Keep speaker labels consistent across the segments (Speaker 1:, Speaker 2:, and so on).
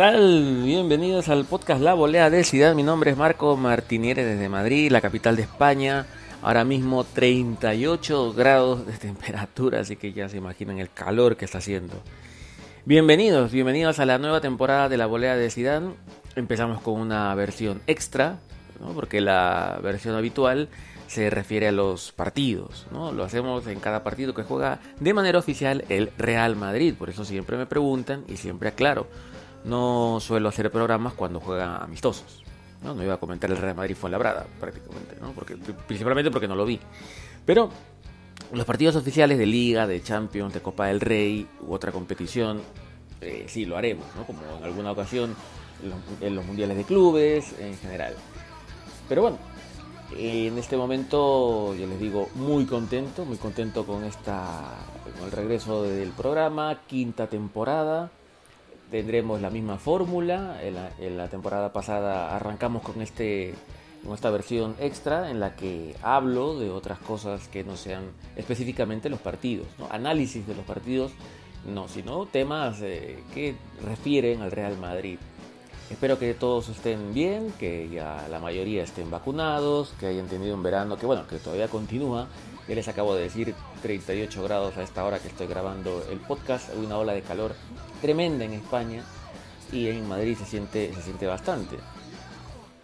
Speaker 1: tal? Bienvenidos al podcast La Bolea de Ciudad. Mi nombre es Marco Martiniere desde Madrid, la capital de España. Ahora mismo 38 grados de temperatura, así que ya se imaginan el calor que está haciendo. Bienvenidos, bienvenidos a la nueva temporada de La Bolea de Ciudad. Empezamos con una versión extra, porque la versión habitual se refiere a los partidos, Lo hacemos en cada partido que juega de manera oficial el Real Madrid, por eso siempre me preguntan y siempre aclaro no suelo hacer programas cuando juegan amistosos. No, iba a comentar el Real Madrid Fuenlabrada, prácticamente, ¿no? porque, principalmente porque no lo vi. Pero los partidos oficiales de Liga, de Champions, de Copa del Rey u otra competición, eh, sí lo haremos, como en alguna ocasión en los, mundiales de clubes, en general. Pero bueno, en este momento, yo les digo, muy contento, muy contento con esta con el regreso del programa, quinta temporada tendremos la misma fórmula. En la, temporada pasada arrancamos con, este, con esta versión extra en la que hablo de otras cosas que no sean específicamente los partidos, ¿no? análisis de los partidos, no, sino temas eh, que refieren al Real Madrid. Espero que todos estén bien, que ya la mayoría estén vacunados, que hayan tenido un verano que bueno, que todavía continúa. Ya les acabo de decir 38 grados a esta hora que estoy grabando el podcast, una ola de calor tremenda en España y en Madrid se siente, se siente bastante.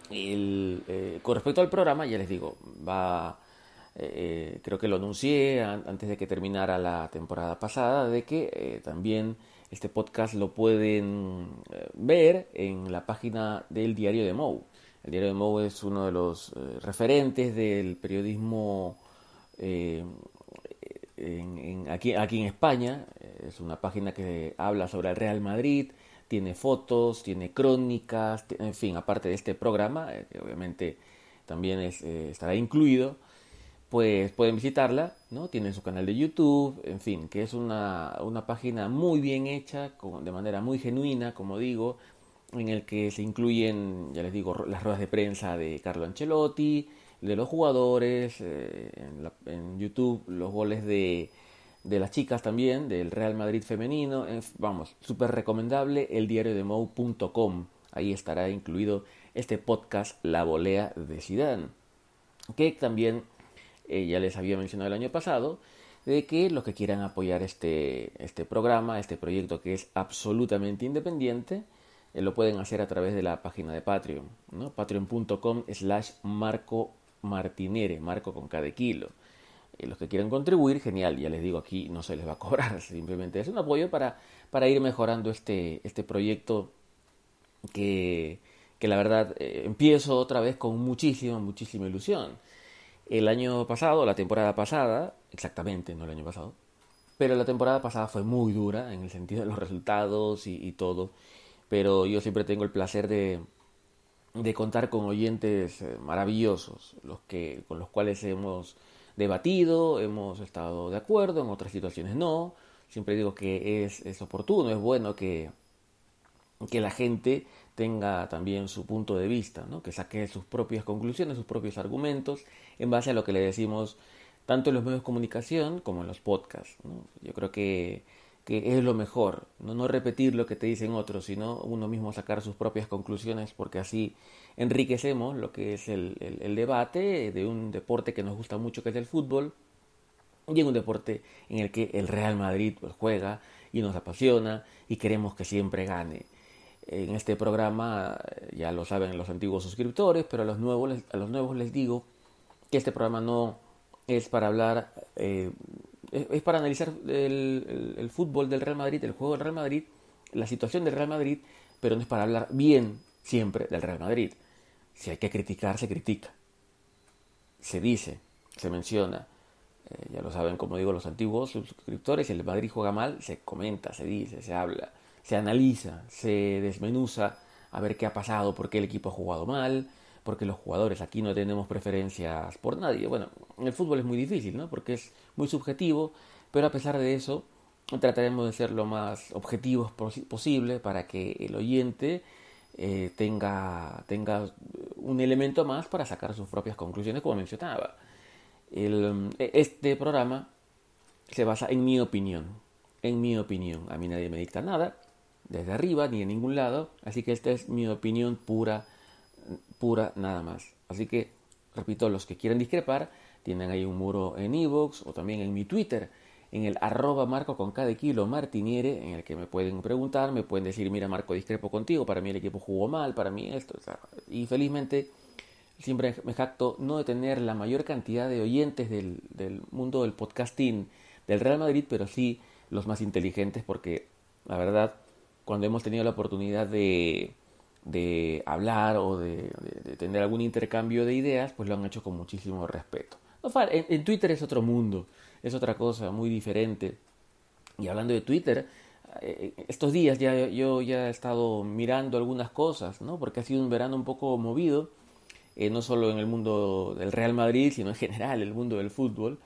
Speaker 1: Eh, con respecto al programa, ya les digo, va, eh, eh, creo que lo anuncié antes de que terminara la temporada pasada, de que también este podcast lo pueden ver en la página del Diario de Mou. El Diario de Mou es uno de los referentes del periodismo aquí, aquí en España, eh, es una página que habla sobre el Real Madrid, tiene fotos, tiene crónicas, en fin, aparte de este programa, eh, que obviamente también eh, estará incluido, pues pueden visitarla, ¿no? Tiene su canal de YouTube, en fin, que es una, una página muy bien hecha, de manera muy genuina, como digo, en el que se incluyen, ya les digo, las ruedas de prensa de Carlo Ancelotti, de los jugadores, eh, en, YouTube los goles de, de, las chicas también, del Real Madrid femenino, vamos, súper recomendable el diario de Mou.com, ahí estará incluido este podcast La Volea de Sidán que también eh, ya les había mencionado el año pasado, de que los que quieran apoyar este, este programa, este proyecto que es absolutamente independiente, eh, lo pueden hacer a través de la página de Patreon, ¿no? patreon.com slash marco Martinere, marco con cada kilo. Eh, los que quieran contribuir, genial, ya les digo, aquí no se les va a cobrar, simplemente es un apoyo para, para ir mejorando este, este proyecto que, la verdad eh, empiezo otra vez con muchísima, muchísima ilusión. El año pasado, la temporada pasada, exactamente, no el año pasado, pero la temporada pasada fue muy dura en el sentido de los resultados y todo, pero yo siempre tengo el placer de, de contar con oyentes eh, maravillosos, los que, con los cuales hemos debatido, hemos estado de acuerdo, en otras situaciones no. Siempre digo que es, oportuno, es bueno que, que la gente tenga también su punto de vista, ¿no? que saque sus propias conclusiones, sus propios argumentos, en base a lo que le decimos tanto en los medios de comunicación como en los podcasts. Yo creo que que es lo mejor, no, repetir lo que te dicen otros, sino uno mismo sacar sus propias conclusiones, porque así enriquecemos lo que es el, debate de un deporte que nos gusta mucho, que es el fútbol, y en un deporte en el que el Real Madrid pues, juega y nos apasiona y queremos que siempre gane. En este programa eh, ya lo saben los antiguos suscriptores, pero a los nuevos, a los nuevos les digo que este programa no es para hablar eh, es para analizar el, fútbol del Real Madrid, el juego del Real Madrid, la situación del Real Madrid, pero no es para hablar bien siempre del Real Madrid. Si hay que criticar, se critica. Se dice, se menciona. Eh, ya lo saben, como digo los antiguos suscriptores, si el Madrid juega mal, se comenta, se dice, se habla, se analiza, se desmenuza a ver qué ha pasado, por qué el equipo ha jugado mal, porque los jugadores aquí no tenemos preferencias por nadie. Bueno, el fútbol es muy difícil, ¿no? Porque es muy subjetivo, pero a pesar de eso, trataremos de ser lo más objetivos posible para que el oyente eh, tenga, tenga un elemento más para sacar sus propias conclusiones, como mencionaba. este programa se basa en mi opinión, en mi opinión. A mí nadie me dicta nada, desde arriba ni en ningún lado, así que esta es mi opinión pura pura nada más. Así que, repito, los que quieran discrepar, tienen ahí un muro en Evox o también en mi Twitter, en el arroba marco con cada kilo martiniere, en el que me pueden preguntar, me pueden decir, mira Marco, discrepo contigo, para mí el equipo jugó mal, para mí esto. y felizmente siempre me jacto no de tener la mayor cantidad de oyentes del mundo del podcasting del Real Madrid, pero sí los más inteligentes, porque la verdad, cuando hemos tenido la oportunidad de de hablar o de, tener algún intercambio de ideas, pues lo han hecho con muchísimo respeto. En, Twitter es otro mundo, es otra cosa muy diferente. Y hablando de Twitter, eh, eh, estos días ya, yo ya he estado mirando algunas cosas, ¿no? Porque ha sido un verano un poco movido, eh, no solo en el mundo del Real Madrid, sino en general el mundo del fútbol.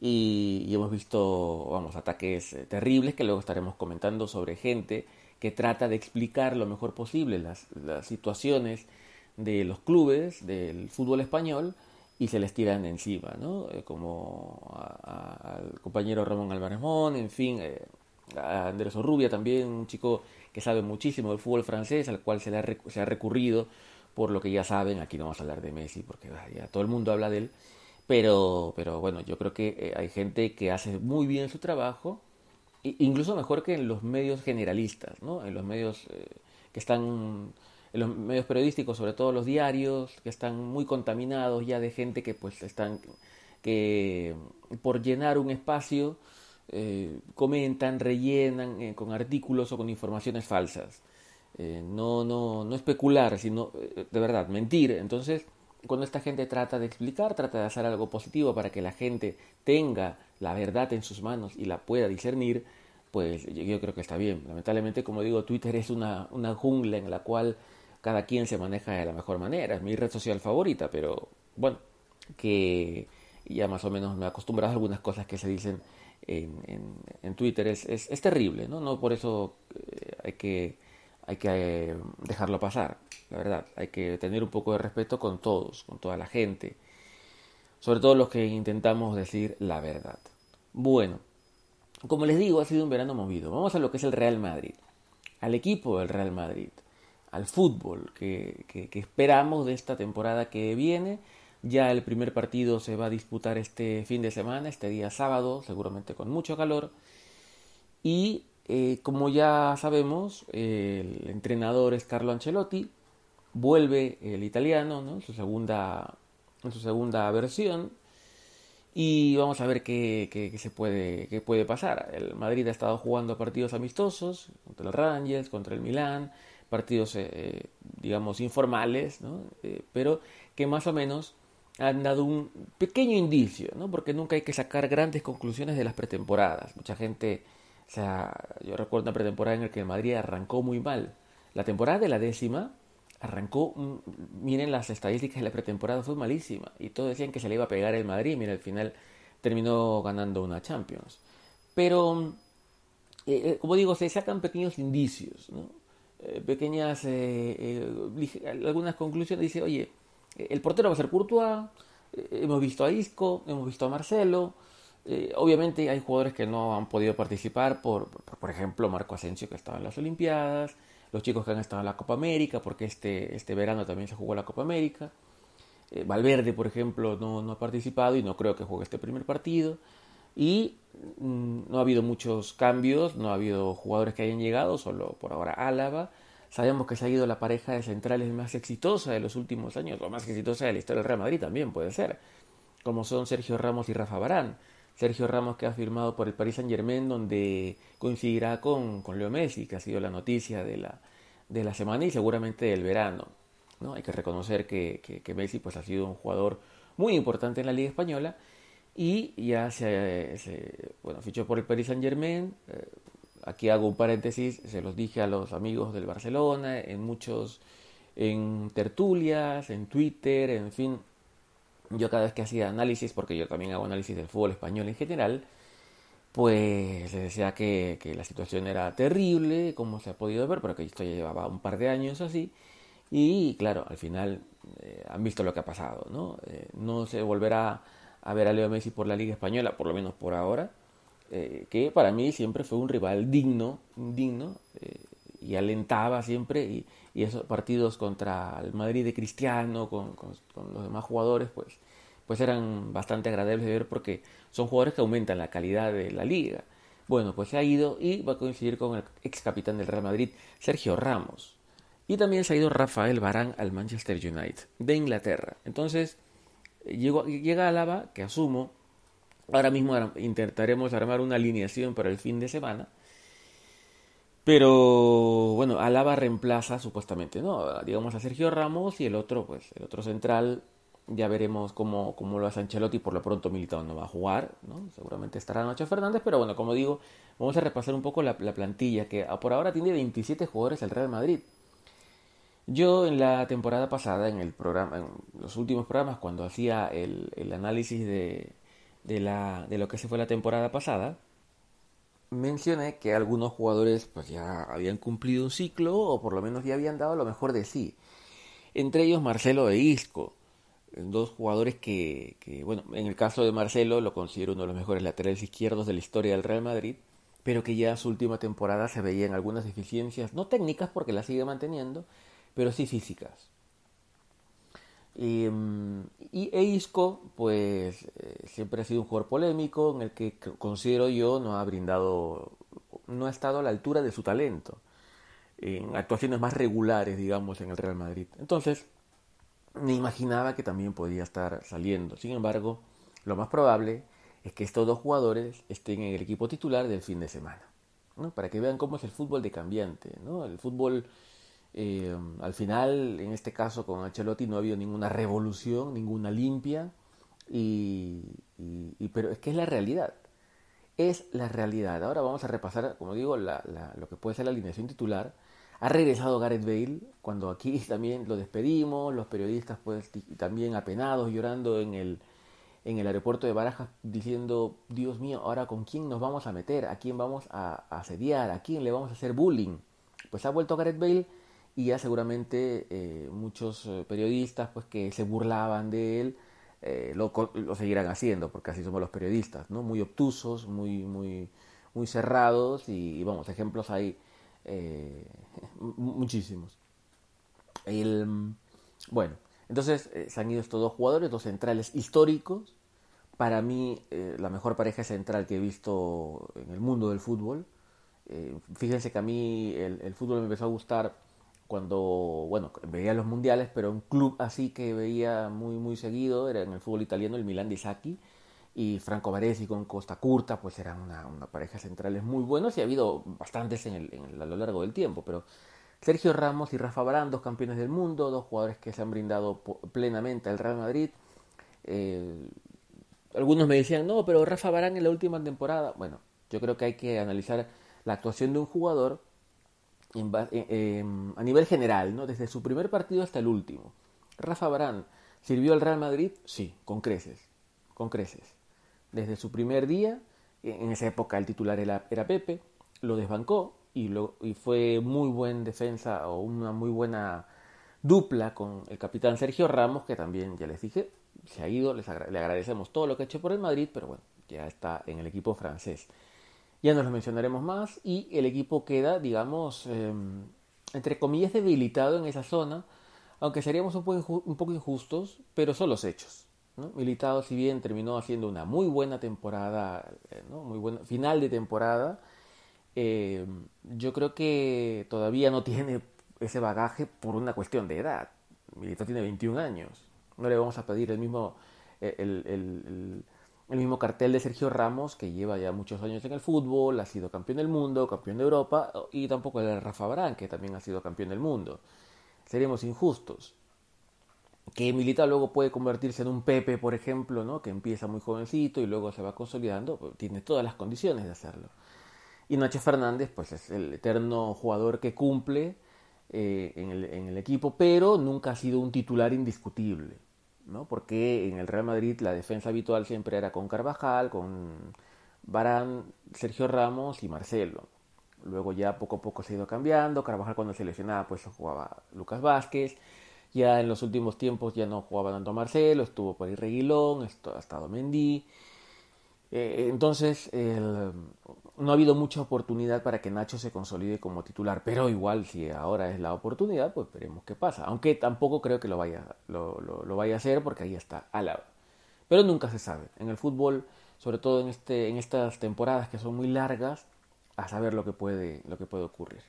Speaker 1: Y, y hemos visto, vamos, ataques terribles que luego estaremos comentando sobre gente trata de explicar lo mejor posible las, situaciones de los clubes del fútbol español y se les tiran encima, ¿no? Eh, como al compañero Ramón món en fin, eh, a Andrés Orrubia también, un chico que sabe muchísimo del fútbol francés, al cual se le ha, se ha recurrido por lo que ya saben, aquí no vamos a hablar de Messi porque ah, ya todo el mundo habla de él, pero, pero bueno, yo creo que eh, hay gente que hace muy bien su trabajo incluso mejor que en los medios generalistas, ¿no? en los medios eh, que están, en los medios periodísticos, sobre todo los diarios, que están muy contaminados ya de gente que pues están, que por llenar un espacio eh, comentan, rellenan eh, con artículos o con informaciones falsas. no, no, no especular, sino de verdad, mentir. Entonces, cuando esta gente trata de explicar, trata de hacer algo positivo para que la gente tenga la verdad en sus manos y la pueda discernir, pues yo creo que está bien. Lamentablemente, como digo, Twitter es una, jungla en la cual cada quien se maneja de la mejor manera. Es mi red social favorita, pero bueno, que ya más o menos me he acostumbrado a algunas cosas que se dicen en, Twitter. Es, terrible, ¿no? No por eso eh, hay que, hay que eh, dejarlo pasar, la verdad. Hay que tener un poco de respeto con todos, con toda la gente sobre todo los que intentamos decir la verdad. Bueno, como les digo, ha sido un verano movido. Vamos a lo que es el Real Madrid, al equipo del Real Madrid, al fútbol que, esperamos de esta temporada que viene. Ya el primer partido se va a disputar este fin de semana, este día sábado, seguramente con mucho calor. Y eh, como ya sabemos, el entrenador es Carlo Ancelotti, vuelve el italiano, ¿no? su segunda en su segunda versión. Y vamos a ver qué, se puede, qué puede pasar. El Madrid ha estado jugando partidos amistosos contra el Rangers, contra el Milán, partidos, eh, eh, digamos, informales, eh, pero que más o menos han dado un pequeño indicio, ¿no? porque nunca hay que sacar grandes conclusiones de las pretemporadas. Mucha gente, o sea, yo recuerdo una pretemporada en la que el Madrid arrancó muy mal. La temporada de la décima arrancó, miren las estadísticas de la pretemporada, fue malísima. Y todos decían que se le iba a pegar el Madrid. miren al final terminó ganando una Champions. Pero, eh, eh, como digo, se sacan pequeños indicios, eh, pequeñas, algunas conclusiones. Dice, oye, el portero va a ser Courtois, hemos visto a Isco, hemos visto a Marcelo. obviamente hay jugadores que no han podido participar, por, por ejemplo, Marco Asensio que estaba en las Olimpiadas los chicos que han estado en la Copa América, porque este, este verano también se jugó la Copa América. Eh, Valverde, por ejemplo, no, ha participado y no creo que juegue este primer partido. Y mm, no ha habido muchos cambios, no ha habido jugadores que hayan llegado, solo por ahora Álava. Sabemos que se ha ido la pareja de centrales más exitosa de los últimos años, o más exitosa de la historia del Real Madrid también puede ser, como son Sergio Ramos y Rafa Barán. Sergio Ramos que ha firmado por el Paris Saint Germain, donde coincidirá con, Leo Messi, que ha sido la noticia de la, de la semana y seguramente del verano. ¿no? Hay que reconocer que, Messi pues, ha sido un jugador muy importante en la Liga Española y ya se, bueno, fichó por el Paris Saint Germain. Eh, aquí hago un paréntesis, se los dije a los amigos del Barcelona, en muchos, en tertulias, en Twitter, en fin, yo cada vez que hacía análisis, porque yo también hago análisis del fútbol español en general, pues les decía que, que la situación era terrible, como se ha podido ver, pero que esto ya llevaba un par de años así. Y claro, al final eh, han visto lo que ha pasado, ¿no? Eh, no se volverá a ver a Leo Messi por la Liga Española, por lo menos por ahora, eh, que para mí siempre fue un rival digno, digno y alentaba siempre y, esos partidos contra el Madrid de Cristiano, con, los demás jugadores, pues, pues eran bastante agradables de ver porque son jugadores que aumentan la calidad de la liga. Bueno, pues se ha ido y va a coincidir con el ex capitán del Real Madrid, Sergio Ramos. Y también se ha ido Rafael Barán al Manchester United de Inglaterra. Entonces, llegó, llega Alaba, que asumo, ahora mismo intentaremos armar una alineación para el fin de semana pero bueno, Alaba reemplaza supuestamente, ¿no? Digamos a Sergio Ramos y el otro, pues, el otro central, ya veremos cómo, cómo lo hace Ancelotti. Por lo pronto milita no va a jugar, ¿no? Seguramente estará Nacho Fernández, pero bueno, como digo, vamos a repasar un poco la, plantilla, que por ahora tiene 27 jugadores el Real Madrid. Yo en la temporada pasada, en el programa, en los últimos programas, cuando hacía el, análisis de, de lo que se fue la temporada pasada, mencioné que algunos jugadores pues ya habían cumplido un ciclo o por lo menos ya habían dado lo mejor de sí. Entre ellos Marcelo de Isco, dos jugadores que, bueno, en el caso de Marcelo lo considero uno de los mejores laterales izquierdos de la historia del Real Madrid, pero que ya su última temporada se veían algunas deficiencias, no técnicas porque las sigue manteniendo, pero sí físicas. Em, y, y pues eh, siempre ha sido un jugador polémico en el que considero yo no ha brindado, no ha estado a la altura de su talento en actuaciones más regulares, digamos, en el Real Madrid. Entonces, me imaginaba que también podía estar saliendo. Sin embargo, lo más probable es que estos dos jugadores estén en el equipo titular del fin de semana. ¿no? Para que vean cómo es el fútbol de cambiante. ¿no? El fútbol eh, al final, en este caso con Ancelotti no ha habido ninguna revolución, ninguna limpia, y, pero es que es la realidad. Es la realidad. Ahora vamos a repasar, como digo, lo que puede ser la alineación titular. Ha regresado Gareth Bale, cuando aquí también lo despedimos, los periodistas pues también apenados, llorando en el, en el aeropuerto de Barajas, diciendo, Dios mío, ahora con quién nos vamos a meter, a quién vamos a asediar, a quién le vamos a hacer bullying. Pues ha vuelto Gareth Bale y ya seguramente eh, muchos eh, periodistas pues que se burlaban de él eh, lo, seguirán haciendo porque así somos los periodistas no muy obtusos muy muy muy cerrados y, vamos ejemplos hay muchísimos bueno entonces se han ido estos dos jugadores dos centrales históricos para mí la mejor pareja central que he visto en el mundo del fútbol fíjense que a mí el fútbol me empezó a gustar cuando, bueno, veía los mundiales, pero un club así que veía muy, muy seguido era en el fútbol italiano el Milan de Sacchi y Franco Baresi con Costa Curta, pues eran una, pareja centrales muy buenos y ha habido bastantes en a lo largo del tiempo, pero Sergio Ramos y Rafa Barán, dos campeones del mundo, dos jugadores que se han brindado plenamente al Real Madrid. Eh, algunos me decían, no, pero Rafa Barán en la última temporada, bueno, yo creo que hay que analizar la actuación de un jugador eh, em, a nivel general, ¿no? desde su primer partido hasta el último. Rafa Barán, ¿sirvió al Real Madrid? Sí, con creces, con creces. Desde su primer día, e, en esa época el titular era, Pepe, lo desbancó y, lo, fue muy buen defensa o una muy buena dupla con el capitán Sergio Ramos, que también, ya les dije, se ha ido, le agradecemos todo lo que ha hecho por el Madrid, pero bueno, ya está en el equipo francés ya nos lo mencionaremos más y el equipo queda, digamos, em, entre comillas, debilitado en esa zona, aunque seríamos un poco, injustos, pero son los hechos. Militado, si bien terminó haciendo una muy buena temporada, eh, ¿no? muy buena final de temporada, em, yo creo que todavía no tiene ese bagaje por una cuestión de edad. Militado tiene 21 años. No le vamos a pedir el mismo, eh, el mismo cartel de Sergio Ramos, que lleva ya muchos años en el fútbol, ha sido campeón del mundo, campeón de Europa, y tampoco el de Rafa Barán, que también ha sido campeón del mundo. seríamos injustos. Que Milita luego puede convertirse en un Pepe, por ejemplo, ¿no? que empieza muy jovencito y luego se va consolidando, pues, tiene todas las condiciones de hacerlo. Y Nacho Fernández, pues es el eterno jugador que cumple eh, en el equipo, pero nunca ha sido un titular indiscutible. ¿no? Porque en el Real Madrid la defensa habitual siempre era con Carvajal, con Barán, Sergio Ramos y Marcelo. Luego ya poco a poco se ha ido cambiando. Carvajal cuando se lesionaba pues jugaba Lucas Vázquez. Ya en los últimos tiempos ya no jugaba tanto Marcelo, estuvo por ahí Reguilón, ha estado Mendy. Eh, entonces, no ha habido mucha oportunidad para que Nacho se consolide como titular, pero igual si ahora es la oportunidad, pues veremos qué pasa. Aunque tampoco creo que lo vaya, lo, vaya a hacer porque ahí está lado Pero nunca se sabe. En el fútbol, sobre todo en, este, en estas temporadas que son muy largas, a saber lo que puede, lo que puede ocurrir.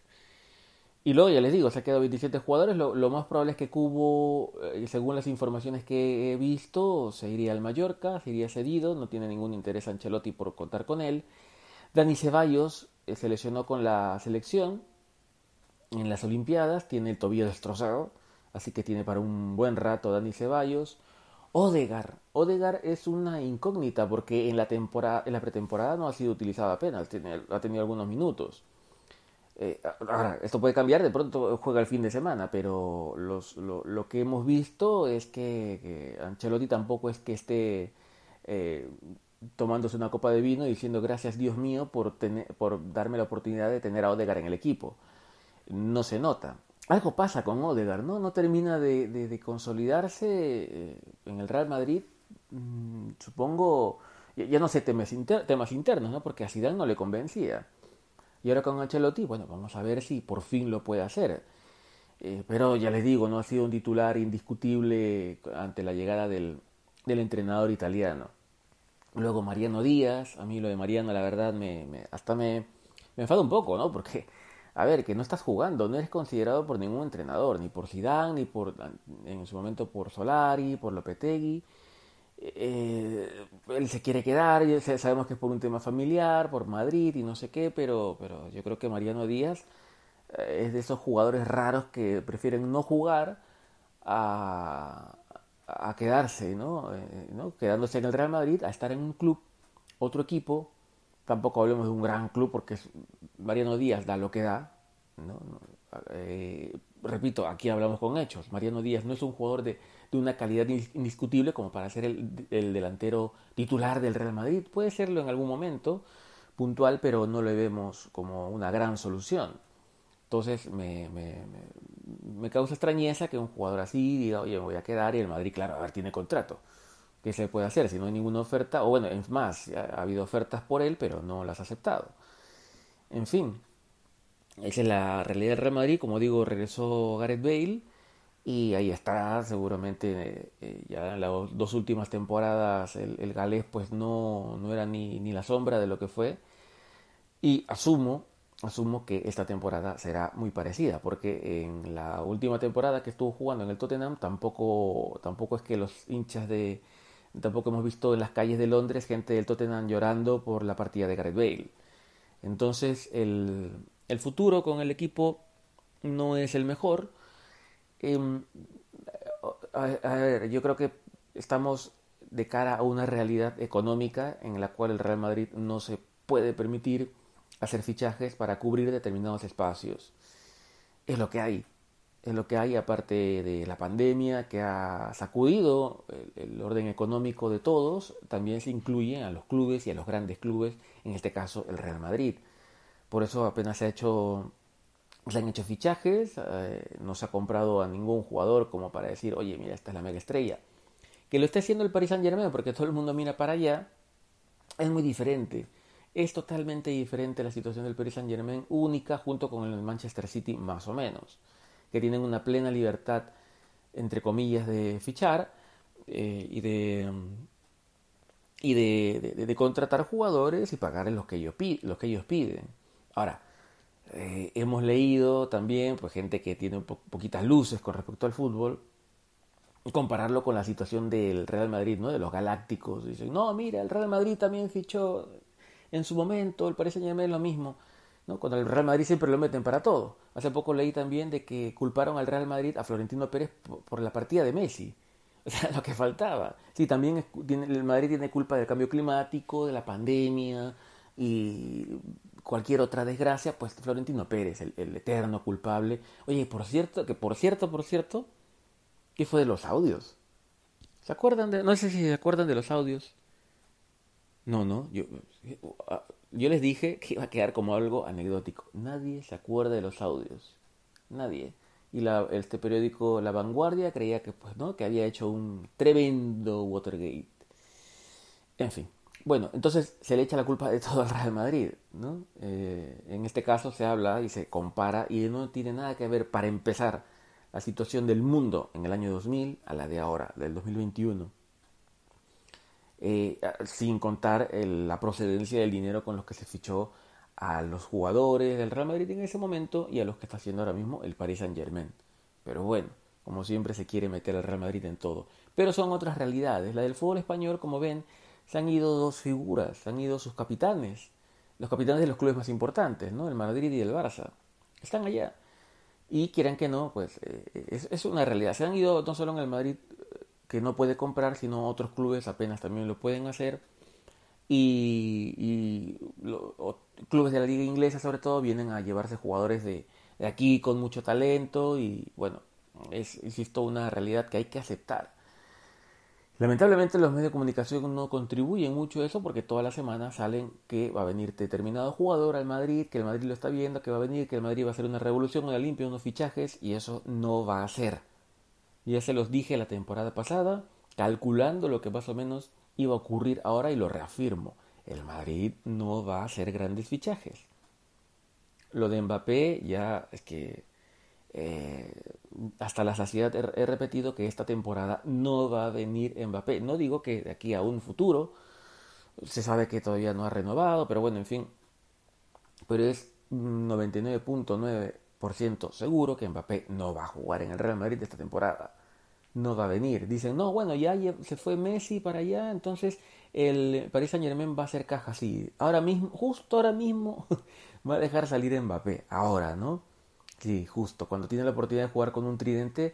Speaker 1: Y luego ya les digo, se ha quedado 27 jugadores. Lo, más probable es que Cubo, eh, según las informaciones que he visto, se iría al Mallorca, se iría cedido. No tiene ningún interés Ancelotti por contar con él. Dani Ceballos eh, se lesionó con la selección en las Olimpiadas. Tiene el tobillo destrozado. Así que tiene para un buen rato Dani Ceballos. Odegar. Odegar es una incógnita porque en la, temporada, en la pretemporada no ha sido utilizado apenas. Tiene, ha tenido algunos minutos. Eh, ahora, esto puede cambiar, de pronto juega el fin de semana, pero los, lo, que hemos visto es que, Ancelotti tampoco es que esté eh, tomándose una copa de vino y diciendo gracias Dios mío por, tener, por darme la oportunidad de tener a Odegar en el equipo. No se nota. Algo pasa con Odegar, ¿no? No termina de, consolidarse eh, en el Real Madrid, mm, supongo, ya no sé temas, inter, temas internos, ¿no? Porque a Zidane no le convencía y ahora con Ancelotti, bueno, vamos a ver si por fin lo puede hacer. Eh, pero ya les digo, no ha sido un titular indiscutible ante la llegada del, entrenador italiano. Luego Mariano Díaz, a mí lo de Mariano la verdad me, hasta me, me enfada un poco, ¿no? Porque, a ver, que no estás jugando, no eres considerado por ningún entrenador, ni por Zidane, ni por, en su momento por Solari, por Lopetegui. Eh, él se quiere quedar, sabemos que es por un tema familiar, por Madrid y no sé qué, pero, pero yo creo que Mariano Díaz eh, es de esos jugadores raros que prefieren no jugar a, a quedarse, eh, ¿no? Quedándose en el Real Madrid, a estar en un club, otro equipo, tampoco hablemos de un gran club porque Mariano Díaz da lo que da, ¿no? repito, aquí hablamos con hechos, Mariano Díaz no es un jugador de de una calidad indiscutible como para ser el, delantero titular del Real Madrid. Puede serlo en algún momento puntual, pero no lo vemos como una gran solución. Entonces me, me, causa extrañeza que un jugador así diga, oye, me voy a quedar y el Madrid, claro, a ver, tiene contrato. ¿Qué se puede hacer si no hay ninguna oferta? O bueno, es más, ha habido ofertas por él, pero no las ha aceptado. En fin, esa es la realidad del Real Madrid. Como digo, regresó Gareth Bale y ahí está, seguramente eh, eh, ya en las dos últimas temporadas el, Gales galés pues no, era ni, ni, la sombra de lo que fue. Y asumo, asumo que esta temporada será muy parecida, porque en la última temporada que estuvo jugando en el Tottenham tampoco, tampoco es que los hinchas de... Tampoco hemos visto en las calles de Londres gente del Tottenham llorando por la partida de Gareth Bale. Entonces el, el futuro con el equipo no es el mejor Em, a, ver, yo creo que estamos de cara a una realidad económica en la cual el Real Madrid no se puede permitir hacer fichajes para cubrir determinados espacios. Es lo que hay. Es lo que hay aparte de la pandemia que ha sacudido el, orden económico de todos, también se incluye a los clubes y a los grandes clubes, en este caso el Real Madrid. Por eso apenas se ha hecho se pues, han hecho fichajes, eh, no se ha comprado a ningún jugador como para decir, oye, mira, esta es la mega estrella. Que lo esté haciendo el Paris Saint Germain porque todo el mundo mira para allá, es muy diferente. Es totalmente diferente la situación del Paris Saint Germain, única junto con el Manchester City, más o menos, que tienen una plena libertad, entre comillas, de fichar eh, y de y de, contratar jugadores y pagarles lo que ellos, que ellos piden. Ahora, eh, hemos leído también, pues gente que tiene poquitas luces con respecto al fútbol, compararlo con la situación del Real Madrid, ¿no? De los galácticos. Dicen, no, mira, el Real Madrid también fichó en su momento, el Paris saint es lo mismo, ¿no? Cuando el Real Madrid siempre lo meten para todo. Hace poco leí también de que culparon al Real Madrid, a Florentino Pérez, por, la partida de Messi. O sea, lo que faltaba. Sí, también el Madrid tiene culpa del cambio climático, de la pandemia, y cualquier otra desgracia, pues Florentino Pérez, el, eterno culpable. Oye, por cierto, que por cierto, por cierto, ¿qué fue de los audios? ¿Se acuerdan de.? No sé si se acuerdan de los audios. No, no, yo, ah, yo les dije que iba a quedar como algo anecdótico. Nadie se acuerda de los audios. Nadie. Y la, este periódico La Vanguardia creía que, pues, ¿no? que había hecho un tremendo Watergate. En fin. Bueno, entonces se le echa la culpa de todo al Real Madrid, ¿no? Eh, en este caso se habla y se compara y no tiene nada que ver, para empezar, la situación del mundo en el año 2000 a la de ahora, del 2021. Eh, sin contar la procedencia del dinero con los que se fichó a los jugadores del Real Madrid en ese momento y a los que está haciendo ahora mismo el Paris Saint Germain. Pero bueno, como siempre se quiere meter al Real Madrid en todo. Pero son otras realidades. La del fútbol español, como ven, se han ido dos figuras, se han ido sus capitanes, los capitanes de los clubes más importantes, ¿no? El Madrid y el Barça. Están allá. Y quieran que no, pues eh, es, una realidad. Se han ido no solo en el Madrid, eh, que no puede comprar, sino otros clubes apenas también lo pueden hacer. Y, y clubes de la liga inglesa, sobre todo, vienen a llevarse jugadores de, de aquí con mucho talento. Y bueno, es, insisto, una realidad que hay que aceptar. Lamentablemente los medios de comunicación no contribuyen mucho a eso porque todas las semanas salen que va a venir determinado jugador al Madrid, que el Madrid lo está viendo, que va a venir, que el Madrid va a hacer una revolución, una limpia, unos fichajes y eso no va a ser. Ya se los dije la temporada pasada, calculando lo que más o menos iba a ocurrir ahora y lo reafirmo. El Madrid no va a hacer grandes fichajes. Lo de Mbappé ya es que eh, hasta la saciedad he, repetido que esta temporada no va a venir Mbappé. No digo que de aquí a un futuro, se sabe que todavía no ha renovado, pero bueno, en fin. Pero es 99.9% seguro que Mbappé no va a jugar en el Real Madrid esta temporada. No va a venir. Dicen, no, bueno, ya se fue Messi para allá, entonces el Paris Saint Germain va a hacer caja así. Ahora mismo, justo ahora mismo, va a dejar salir Mbappé. Ahora, ¿no? Sí, justo. Cuando tiene la oportunidad de jugar con un tridente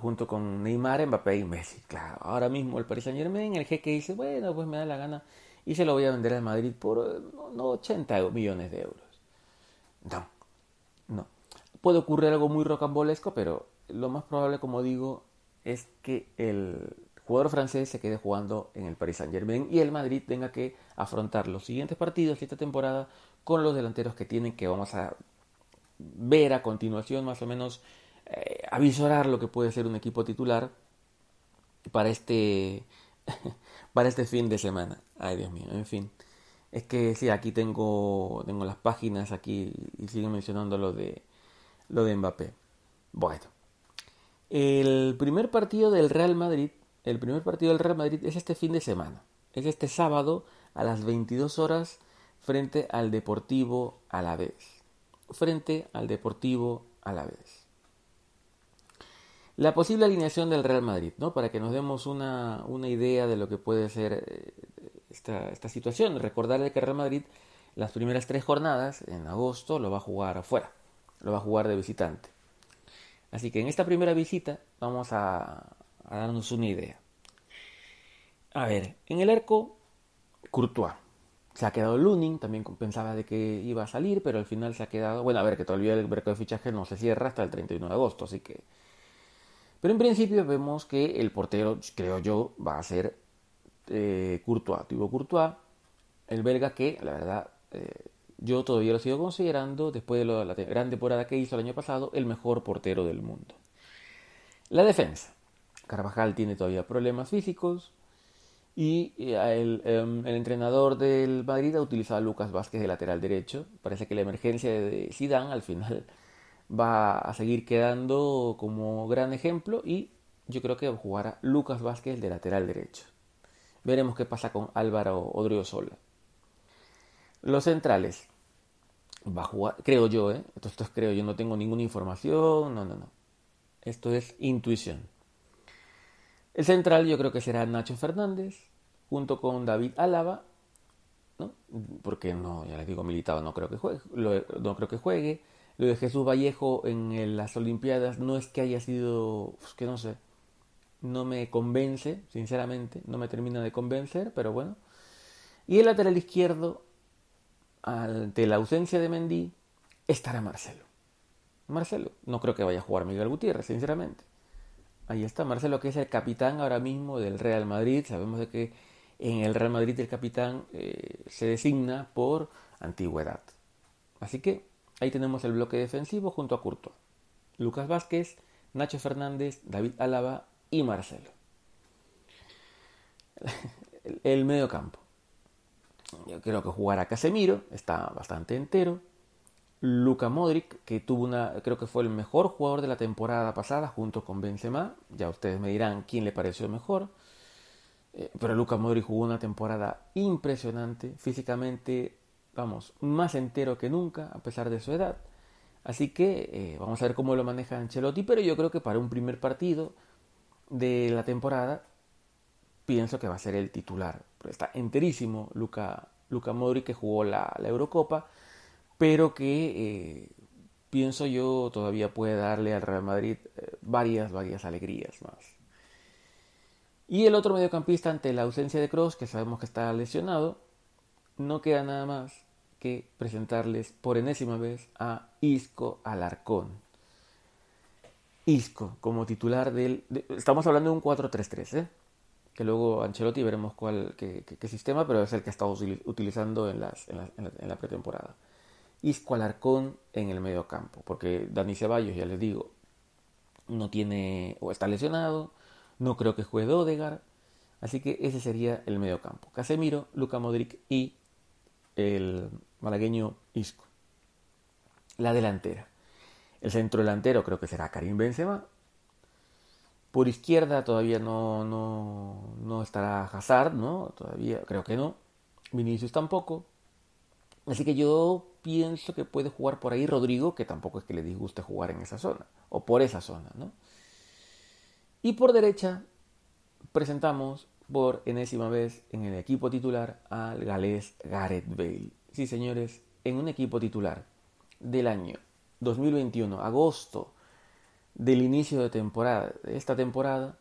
Speaker 1: junto con Neymar, Mbappé y Messi. Claro, ahora mismo el Paris Saint Germain, el jeque dice, bueno, pues me da la gana y se lo voy a vender al Madrid por eh, no, 80 millones de euros. No, no. Puede ocurrir algo muy rocambolesco, pero lo más probable, como digo, es que el jugador francés se quede jugando en el Paris Saint Germain y el Madrid tenga que afrontar los siguientes partidos de esta temporada con los delanteros que tienen, que vamos a ver a continuación, más o menos eh, avisorar lo que puede ser un equipo titular para este, para este fin de semana. Ay, Dios mío, en fin. Es que sí, aquí tengo, tengo las páginas aquí y siguen mencionando lo de, lo de Mbappé. Bueno, el primer partido del Real Madrid, el primer partido del Real Madrid es este fin de semana. Es este sábado a las 22 horas frente al Deportivo Alavés frente al Deportivo a La vez. La posible alineación del Real Madrid, ¿no? Para que nos demos una, idea de lo que puede ser eh, esta, situación. Recordarle que el Real Madrid las primeras tres jornadas, en agosto, lo va a jugar afuera, lo va a jugar de visitante. Así que en esta primera visita vamos a, a darnos una idea. A ver, en el arco, Courtois. Se ha quedado Lunin, también pensaba de que iba a salir, pero al final se ha quedado. Bueno, a ver, que todavía el mercado de fichaje no se cierra hasta el 31 de agosto, así que. Pero en principio vemos que el portero, creo yo, va a ser eh, Courtois, tipo Courtois, el belga que, la verdad, eh, yo todavía lo sigo considerando, después de la gran temporada que hizo el año pasado, el mejor portero del mundo. La defensa. Carvajal tiene todavía problemas físicos, y eh, em, el, entrenador del Madrid ha utilizado a Lucas Vázquez de lateral derecho. Parece que la emergencia de Zidane al final va a seguir quedando como gran ejemplo y yo creo que jugará Lucas Vázquez de lateral derecho. Veremos qué pasa con Álvaro Odriozola. Los centrales. Va a jugar, creo yo, ¿eh? creo, yo no tengo ninguna información, no, no, no. Esto es intuición. El central yo creo que será Nacho Fernández, junto con David Álava, ¿no? Porque no, ya les digo, militado no creo que juegue, lo, no creo que juegue. Lo de Jesús Vallejo en las Olimpiadas no es que haya sido, pues que no sé, no me convence, sinceramente, no me termina de convencer, pero bueno. Y el lateral izquierdo, ante la ausencia de Mendy, estará Marcelo. Marcelo, no creo que vaya a jugar Miguel Gutiérrez, sinceramente. Ahí está Marcelo, que es el capitán ahora mismo del Real Madrid. Sabemos de que en el Real Madrid el capitán eh, se designa por antigüedad. Así que ahí tenemos el bloque defensivo junto a Curto. Lucas Vázquez, Nacho Fernández, David Álava y Marcelo. el, el medio campo. Yo creo que jugará Casemiro, está bastante entero. Luka Modric, que tuvo una, creo que fue el mejor jugador de la temporada pasada junto con Benzema. Ya ustedes me dirán quién le pareció mejor. Eh, pero Luka Modric jugó una temporada impresionante, físicamente, vamos, más entero que nunca, a pesar de su edad. Así que eh, vamos a ver cómo lo maneja Ancelotti, pero yo creo que para un primer partido de la temporada pienso que va a ser el titular. está enterísimo Luca Modric que jugó la, la Eurocopa pero que eh, pienso yo todavía puede darle al Real Madrid eh, varias, varias alegrías más. Y el otro mediocampista, ante la ausencia de Cross, que sabemos que está lesionado, no queda nada más que presentarles por enésima vez a Isco Alarcón. Isco como titular del... estamos hablando de un 4-3-3, 3 ¿eh? que luego Ancelotti veremos cuál, qué, sistema, pero es el que ha estado utilizando en la pretemporada. Isco Alarcón en el medio campo, porque Dani Ceballos, ya les digo, no tiene o está lesionado, no creo que juegue Odegar, así que ese sería el medio campo. Casemiro, Luca Modric y el malagueño Isco. La delantera. El centro delantero creo que será Karim Benzema. Por izquierda todavía no, no, no estará Hazard, ¿no? Todavía creo que no. Vinicius tampoco. Así que yo pienso que puede jugar por ahí Rodrigo, que tampoco es que le disguste jugar en esa zona, o por esa zona, ¿no? Y por derecha presentamos por enésima vez en el equipo titular al galés Gareth Bale. Sí, señores, en un equipo titular del año 2021, agosto del inicio de temporada, de esta temporada,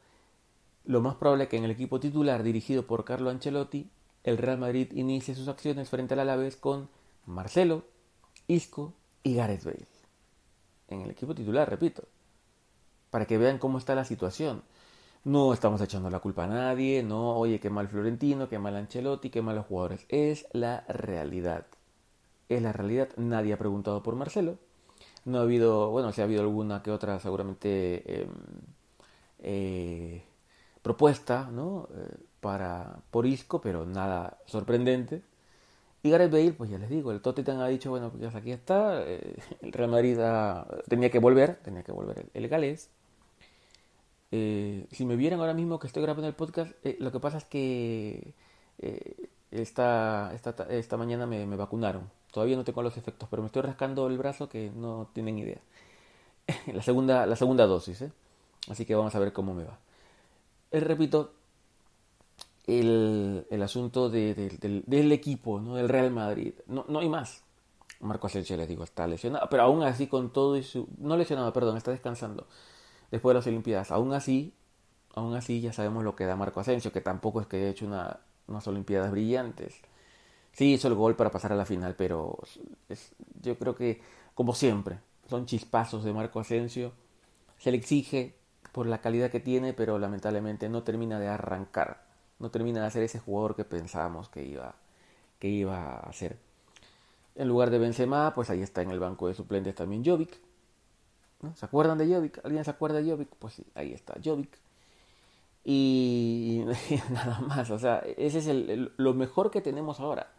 Speaker 1: lo más probable es que en el equipo titular dirigido por Carlo Ancelotti, el Real Madrid inicie sus acciones frente al Alavés con Marcelo, Isco y Gareth Bale. En el equipo titular, repito, para que vean cómo está la situación. No estamos echando la culpa a nadie, no, oye, qué mal Florentino, qué mal Ancelotti, qué mal los jugadores. Es la realidad. Es la realidad. Nadie ha preguntado por Marcelo. No ha habido, bueno, si ha habido alguna que otra, seguramente em, eh, propuesta, ¿no? Eh, para, por Isco, pero nada sorprendente. Y Gareth Bale, pues ya les digo, el Tottenham ha dicho, bueno, pues aquí está, eh, el Real Madrid tenía que volver, tenía que volver el, galés. Eh, si me vieran ahora mismo que estoy grabando el podcast, eh, lo que pasa es que esta, esta, esta, mañana me, vacunaron. Todavía no tengo los efectos, pero me estoy rascando el brazo que no tienen idea. la, segunda, la segunda dosis, Así que vamos a ver cómo me va. repito, el, asunto del, equipo, del Real Madrid. No, no hay más. Marco Asensio, les digo, está lesionado, pero aún así con todo y su... No lesionado, perdón, está descansando después de las Olimpiadas. Aún así, aún así ya sabemos lo que da Marco Asensio, que tampoco es que haya hecho unas Olimpiadas brillantes. Sí, hizo el gol para pasar a la final, pero yo creo que, como siempre, son chispazos de Marco Asensio. Se le exige por la calidad que tiene, pero lamentablemente no termina de arrancar no termina de ser ese jugador que pensábamos que iba, que iba a ser. En lugar de Benzema, pues ahí está en el banco de suplentes también Jovic. ¿no? ¿Se acuerdan de Jovic? ¿Alguien se acuerda de Jovic? Pues ahí está Jovic. Y, nada más, o sea, ese es lo mejor que tenemos ahora.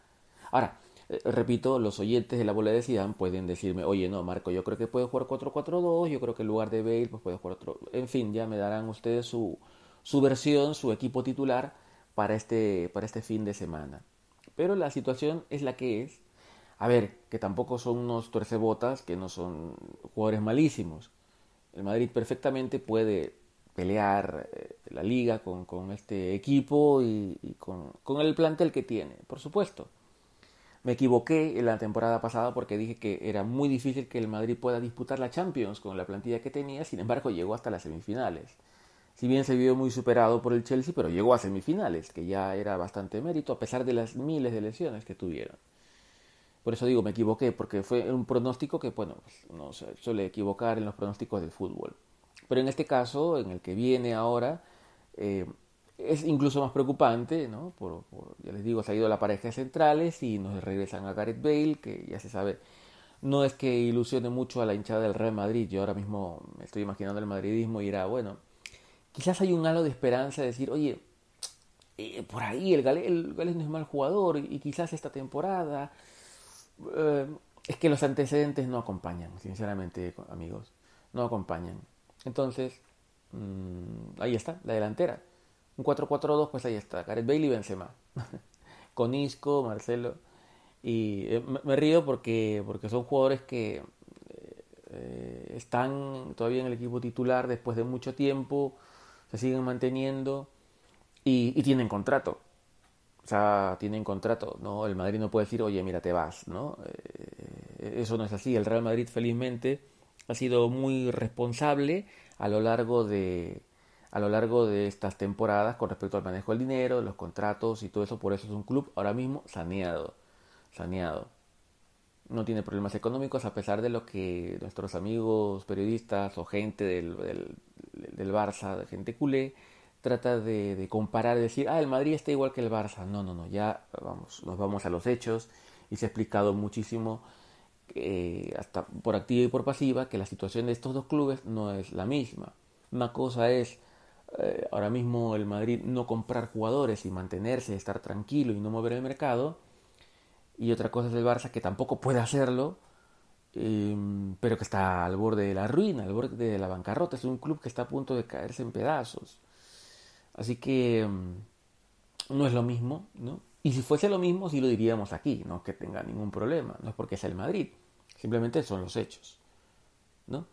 Speaker 1: Ahora, eh, repito, los oyentes de la bola de Zidane pueden decirme, oye, no, Marco, yo creo que puede jugar 4-4-2, yo creo que en lugar de Bale, pues puede jugar otro... En fin, ya me darán ustedes su, su versión, su equipo titular para este, para este fin de semana. Pero la situación es la que es. A ver, que tampoco son unos botas, que no son jugadores malísimos. El Madrid perfectamente puede pelear eh, la liga con, con este equipo y, y con, con, el plantel que tiene, por supuesto. Me equivoqué en la temporada pasada porque dije que era muy difícil que el Madrid pueda disputar la Champions con la plantilla que tenía, sin embargo llegó hasta las semifinales si bien se vio muy superado por el Chelsea, pero llegó a semifinales, que ya era bastante mérito, a pesar de las miles de lesiones que tuvieron. Por eso digo, me equivoqué, porque fue un pronóstico que, bueno, pues, no se suele equivocar en los pronósticos del fútbol. Pero en este caso, en el que viene ahora, eh, es incluso más preocupante, ¿no? Por, ya les digo, se ha ido la pareja de centrales y nos regresan a Gareth Bale, que ya se sabe, no es que ilusione mucho a la hinchada del Real Madrid. Yo ahora mismo me estoy imaginando el madridismo y irá, bueno, quizás hay un halo de esperanza de decir, oye, eh, por ahí el Gales, no es mal jugador y quizás esta temporada... Eh, es que los antecedentes no acompañan, sinceramente, amigos, no acompañan. Entonces, mm, ahí está, la delantera. Un 4-4-2, pues ahí está, Gareth Bale y Benzema. Con Isco, Marcelo. Y eh, me río porque, porque son jugadores que están todavía en el equipo titular después de mucho tiempo se siguen manteniendo y, tienen contrato. O sea, tienen contrato, ¿no? El Madrid no puede decir, oye, mira, te vas, ¿no? Eh, eso no es así. El Real Madrid, felizmente, ha sido muy responsable a lo largo de a lo largo de estas temporadas con respecto al manejo del dinero, los contratos y todo eso, por eso es un club ahora mismo saneado, saneado no tiene problemas económicos a pesar de lo que nuestros amigos periodistas o gente del, Barça, gente culé, trata de, comparar, y decir, ah, el Madrid está igual que el Barça. No, no, no, ya vamos, nos vamos a los hechos y se ha explicado muchísimo, eh, hasta por activa y por pasiva, que la situación de estos dos clubes no es la misma. Una cosa es eh, ahora mismo el Madrid no comprar jugadores y mantenerse, estar tranquilo y no mover el mercado y otra cosa es el Barça que tampoco puede hacerlo, em, pero que está al borde de la ruina, al borde de la bancarrota. Es un club que está a punto de caerse en pedazos. Así que em, no es lo mismo, ¿no? Y si fuese lo mismo, sí lo diríamos aquí, no que tenga ningún problema, no es porque sea el Madrid, simplemente son los hechos, ¿no?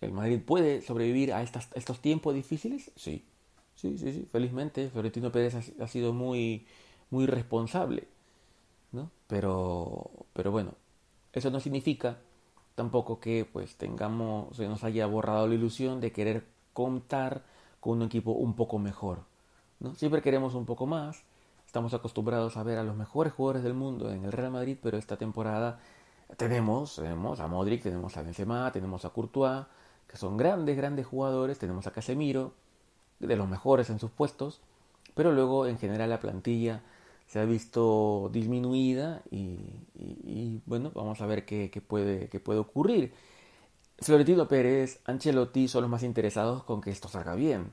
Speaker 1: ¿El Madrid puede sobrevivir a estas, estos tiempos difíciles? Sí, sí, sí, sí, felizmente. Florentino Pérez ha, ha sido muy, muy responsable pero, pero bueno, eso no significa tampoco que pues tengamos, se nos haya borrado la ilusión de querer contar con un equipo un poco mejor, Siempre queremos un poco más, estamos acostumbrados a ver a los mejores jugadores del mundo en el Real Madrid, pero esta temporada tenemos, tenemos a Modric, tenemos a Benzema, tenemos a Courtois, que son grandes, grandes jugadores, tenemos a Casemiro, de los mejores en sus puestos, pero luego en general la plantilla se ha visto disminuida y, bueno, vamos a ver qué, puede, puede ocurrir. Florentino Pérez, Ancelotti son los más interesados con que esto salga bien.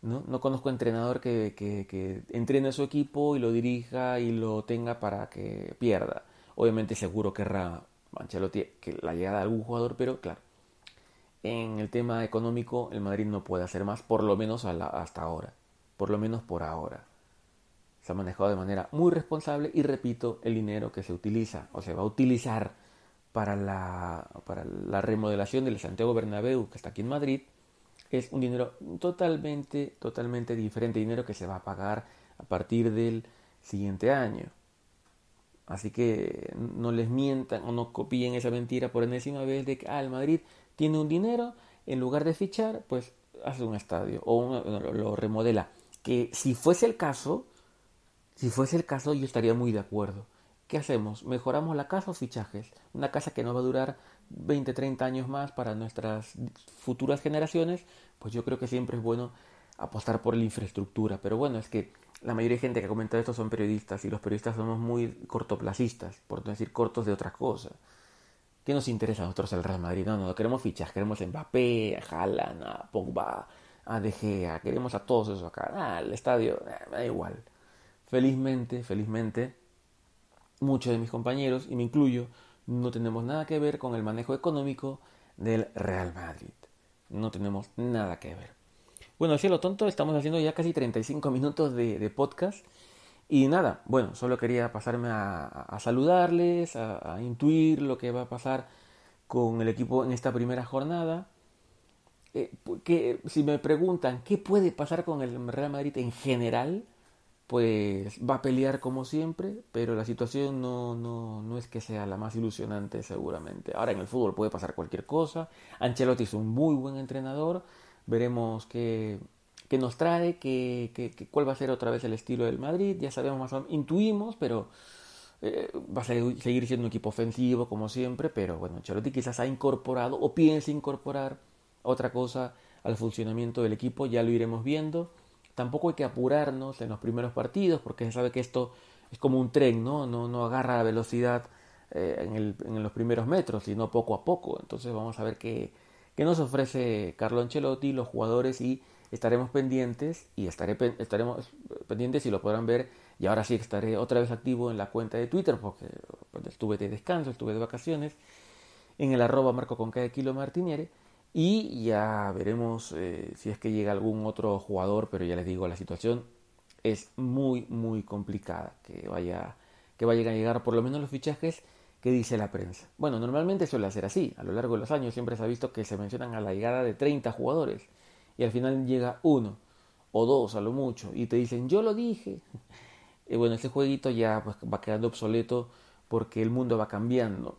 Speaker 1: No, conozco entrenador que, que, entrene a su equipo y lo dirija y lo tenga para que pierda. Obviamente seguro querrá Ancelotti que la llegada de algún jugador, pero claro, en el tema económico el Madrid no puede hacer más, por lo menos hasta ahora, por lo menos por ahora se manejado de manera muy responsable y repito, el dinero que se utiliza o se va a utilizar para la, para la remodelación del Santiago Bernabéu que está aquí en Madrid es un dinero totalmente, totalmente diferente, dinero que se va a pagar a partir del siguiente año. Así que no les mientan o no copien esa mentira por enésima vez de que ah, el Madrid tiene un dinero, en lugar de fichar, pues hace un estadio o lo remodela. Que si fuese el caso, si fuese el caso, yo estaría muy de acuerdo. ¿Qué hacemos? ¿Mejoramos la casa o fichajes? Una casa que no va a durar 20, 30 años más para nuestras futuras generaciones, pues yo creo que siempre es bueno apostar por la infraestructura. Pero bueno, es que la mayoría de gente que ha comentado esto son periodistas y los periodistas somos muy cortoplacistas, por no decir cortos de otras cosas. ¿Qué nos interesa a nosotros el Real Madrid? No, no, queremos fichas, queremos Mbappé, a Haaland, a Pogba, a De queremos a todos esos acá. Al ah, estadio, eh, da igual. Felizmente, felizmente, muchos de mis compañeros, y me incluyo, no tenemos nada que ver con el manejo económico del Real Madrid. No tenemos nada que ver. Bueno, lo tonto, estamos haciendo ya casi 35 minutos de, podcast. Y nada, bueno, solo quería pasarme a, saludarles, a, intuir lo que va a pasar con el equipo en esta primera jornada. Eh, si me preguntan qué puede pasar con el Real Madrid en general, pues va a pelear como siempre, pero la situación no, no, no, es que sea la más ilusionante seguramente. Ahora en el fútbol puede pasar cualquier cosa. Ancelotti es un muy buen entrenador. Veremos qué, nos trae, qué, cuál va a ser otra vez el estilo del Madrid. Ya sabemos más o menos, intuimos, pero eh, va a seguir siendo un equipo ofensivo como siempre. Pero bueno, Ancelotti quizás ha incorporado o piensa incorporar otra cosa al funcionamiento del equipo. Ya lo iremos viendo tampoco hay que apurarnos en los primeros partidos porque se sabe que esto es como un tren, ¿no? No, agarra la velocidad eh, en, los primeros metros, sino poco a poco. Entonces vamos a ver qué, nos ofrece Carlo Ancelotti, los jugadores y estaremos pendientes y estaré, estaremos pendientes y lo podrán ver. Y ahora sí estaré otra vez activo en la cuenta de Twitter porque pues, estuve de descanso, estuve de vacaciones, en el arroba marco con cada kilo martiniere. Y ya veremos eh, si es que llega algún otro jugador, pero ya les digo, la situación es muy, muy complicada que vaya, que vayan a llegar por lo menos los fichajes que dice la prensa. Bueno, normalmente suele ser así. A lo largo de los años siempre se ha visto que se mencionan a la llegada de 30 jugadores y al final llega uno o dos a lo mucho y te dicen, yo lo dije. bueno, ese jueguito ya pues, va quedando obsoleto porque el mundo va cambiando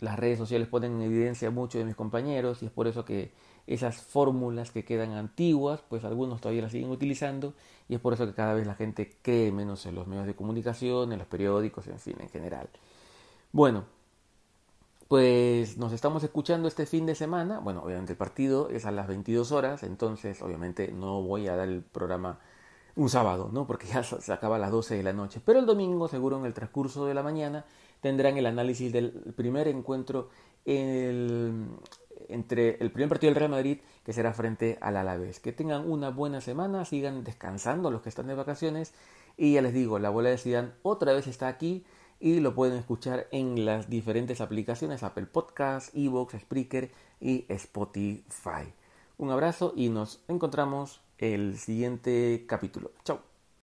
Speaker 1: las redes sociales ponen en evidencia mucho de mis compañeros y es por eso que esas fórmulas que quedan antiguas, pues algunos todavía las siguen utilizando y es por eso que cada vez la gente cree menos en los medios de comunicación, en los periódicos, en fin, en general. Bueno, pues nos estamos escuchando este fin de semana. Bueno, obviamente el partido es a las 22 horas, entonces obviamente no voy a dar el programa un sábado, ¿no? Porque ya se acaba a las 12 de la noche. Pero el domingo, seguro en el transcurso de la mañana, tendrán el análisis del primer encuentro entre el primer partido del Real Madrid que será frente al Alavés. Que tengan una buena semana, sigan descansando los que están de vacaciones y ya les digo, la bola de otra vez está aquí y lo pueden escuchar en las diferentes aplicaciones Apple Podcast, Evox, Spreaker y Spotify. Un abrazo y nos encontramos el siguiente capítulo. Chao.